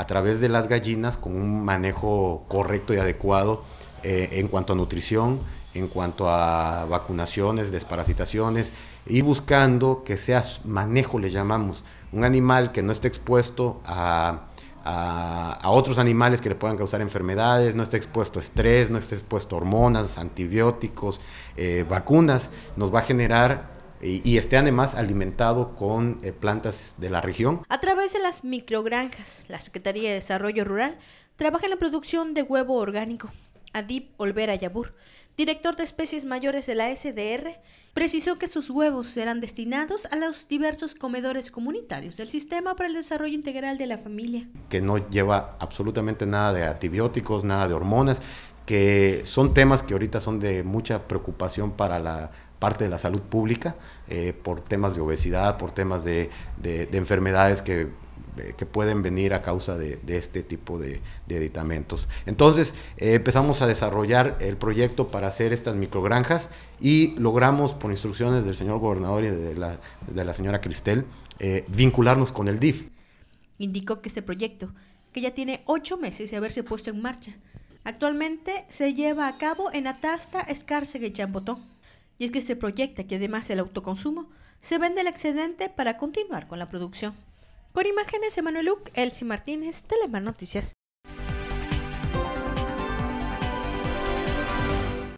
a través de las gallinas con un manejo correcto y adecuado eh, en cuanto a nutrición, en cuanto a vacunaciones, desparasitaciones y buscando que sea manejo, le llamamos, un animal que no esté expuesto a, a, otros animales que le puedan causar enfermedades, no esté expuesto a estrés, no esté expuesto a hormonas, antibióticos, eh, vacunas, nos va a generar y, esté además alimentado con eh, plantas de la región. A través de las microgranjas, la Secretaría de Desarrollo Rural trabaja en la producción de huevo orgánico. Adip Olvera Yabur, director de especies mayores de la SDR, precisó que sus huevos serán destinados a los diversos comedores comunitarios del Sistema para el Desarrollo Integral de la Familia. Que no lleva absolutamente nada de antibióticos, nada de hormonas, que son temas que ahorita son de mucha preocupación para la parte de la salud pública, eh, por temas de obesidad, por temas de, enfermedades eh, que, pueden venir a causa de, este tipo de, editamentos. Entonces eh, empezamos a desarrollar el proyecto para hacer estas microgranjas y logramos, por instrucciones del señor gobernador y de la, señora Cristel, vincularnos con el DIF. Indicó que este proyecto, que ya tiene ocho meses de haberse puesto en marcha, Actualmente se lleva a cabo en Atasta, Escarce de Chambotón. Y es que se proyecta que además del autoconsumo, se vende el excedente para continuar con la producción. Con imágenes, Emanuel Luc, Elsie Martínez, Telema Noticias.